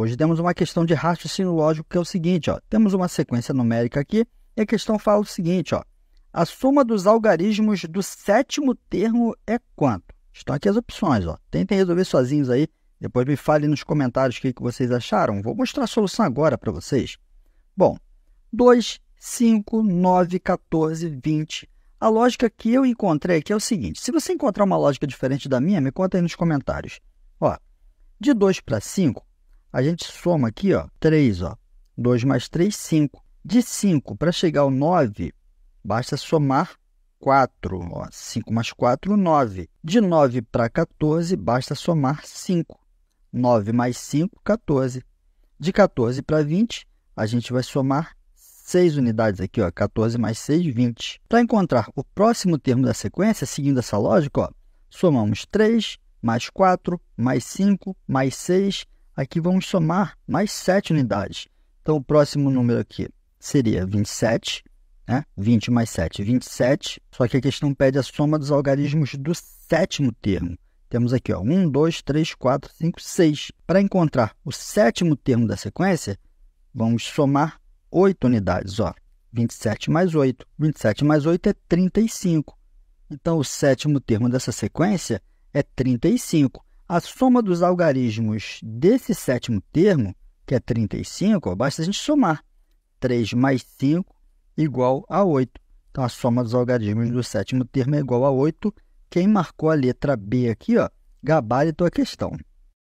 Hoje temos uma questão de raciocínio lógico que é o seguinte, ó. Temos uma sequência numérica aqui e a questão fala o seguinte, ó. A soma dos algarismos do sétimo termo é quanto? Estão aqui as opções, ó. Tentem resolver sozinhos aí. Depois me falem nos comentários o que, vocês acharam. Vou mostrar a solução agora para vocês. Bom, 2, 5, 9, 14, 20. A lógica que eu encontrei aqui é o seguinte: se você encontrar uma lógica diferente da minha, me conta aí nos comentários. Ó, de 2 para 5, a gente soma aqui, ó, 3, ó, 2 mais 3, 5. De 5 para chegar ao 9, basta somar 4. Ó, 5 mais 4, 9. De 9 para 14, basta somar 5. 9 mais 5, 14. De 14 para 20, a gente vai somar 6 unidades aqui, ó, 14 mais 6, 20. Para encontrar o próximo termo da sequência, seguindo essa lógica, ó, somamos 3 mais 4 mais 5 mais 6 Aqui vamos somar mais 7 unidades. Então, o próximo número aqui seria 27, né? 20 mais 7, 27. Só que a questão pede a soma dos algarismos do sétimo termo. Temos aqui ó, 1, 2, 3, 4, 5, 6. Para encontrar o sétimo termo da sequência, vamos somar 8 unidades. Ó. 27 mais 8. 27 mais 8 é 35. Então, o sétimo termo dessa sequência é 35. A soma dos algarismos desse sétimo termo, que é 35, basta a gente somar. 3 mais 5 igual a 8. Então, a soma dos algarismos do sétimo termo é igual a 8. Quem marcou a letra B aqui, ó, gabarito a questão.